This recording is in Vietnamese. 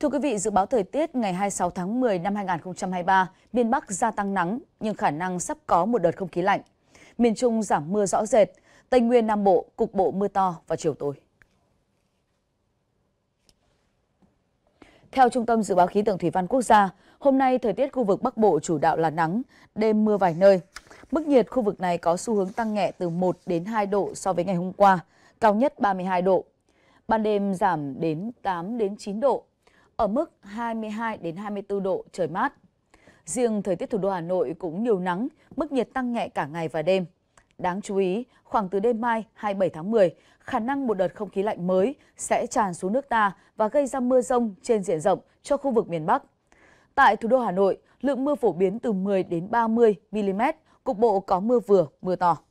Thưa quý vị, dự báo thời tiết ngày 26 tháng 10 năm 2023, miền Bắc gia tăng nắng nhưng khả năng sắp có một đợt không khí lạnh. Miền Trung giảm mưa rõ rệt, Tây Nguyên Nam Bộ cục bộ mưa to vào chiều tối. Theo Trung tâm Dự báo Khí tượng Thủy văn Quốc gia, hôm nay thời tiết khu vực Bắc Bộ chủ đạo là nắng, đêm mưa vài nơi. Mức nhiệt khu vực này có xu hướng tăng nhẹ từ 1 đến 2 độ so với ngày hôm qua, cao nhất 32 độ. Ban đêm giảm đến 8 đến 9 độ, ở mức 22 đến 24 độ trời mát. Riêng thời tiết thủ đô Hà Nội cũng nhiều nắng, mức nhiệt tăng nhẹ cả ngày và đêm. Đáng chú ý, khoảng từ đêm mai 27 tháng 10, khả năng một đợt không khí lạnh mới sẽ tràn xuống nước ta và gây ra mưa rông trên diện rộng cho khu vực miền Bắc. Tại thủ đô Hà Nội, lượng mưa phổ biến từ 10 đến 30 mm, cục bộ có mưa vừa, mưa to.